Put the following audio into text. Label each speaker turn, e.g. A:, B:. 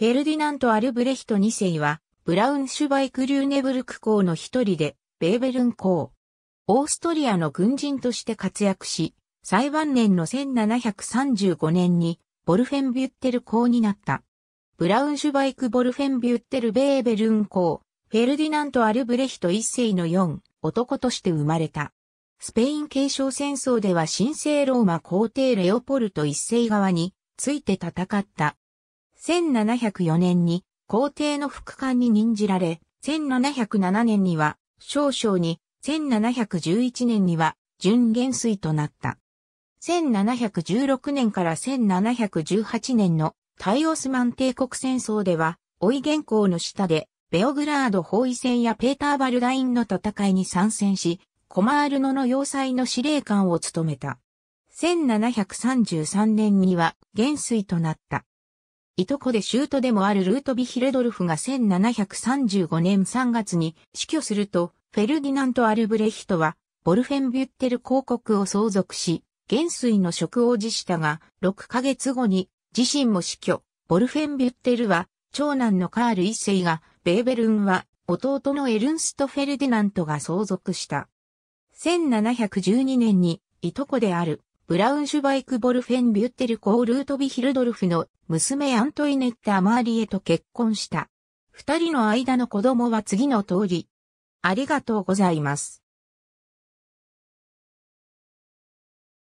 A: フェルディナント・アルブレヒト2世は、ブラウンシュバイク・リューネブルク校の一人で、ベーベルン校。オーストリアの軍人として活躍し、最晩年の1735年に、ボルフェンビュッテル校になった。ブラウンシュバイク・ボルフェンビュッテル・ベーベルン校、フェルディナント・アルブレヒト一世の4、男として生まれた。スペイン継承戦争では神聖ローマ皇帝レオポルト一世側について戦った。1704年に皇帝の副官に任じられ、1707年には少将に、1711年には準元帥となった。1716年から1718年のイオスマン帝国戦争では、追い元稿の下で、ベオグラード包囲戦やペーターバルラインの戦いに参戦し、コマールノの要塞の司令官を務めた。1733年には元帥となった。いとこでー都でもあるルートビヒレドルフが1735年3月に死去すると、フェルディナント・アルブレヒトは、ボルフェンビュッテル公国を相続し、元帥の職を辞したが、6ヶ月後に自身も死去。ボルフェンビュッテルは、長男のカール一世が、ベーベルンは、弟のエルンスト・フェルディナントが相続した。1712年に、いとこであるブラウンシュバイク・ボルフェン・ビュッテル・コールートビ・ヒルドルフの娘アントイネッタ・アマーリエと結婚した。二人の間の子供は次の通り。
B: ありがとうございます。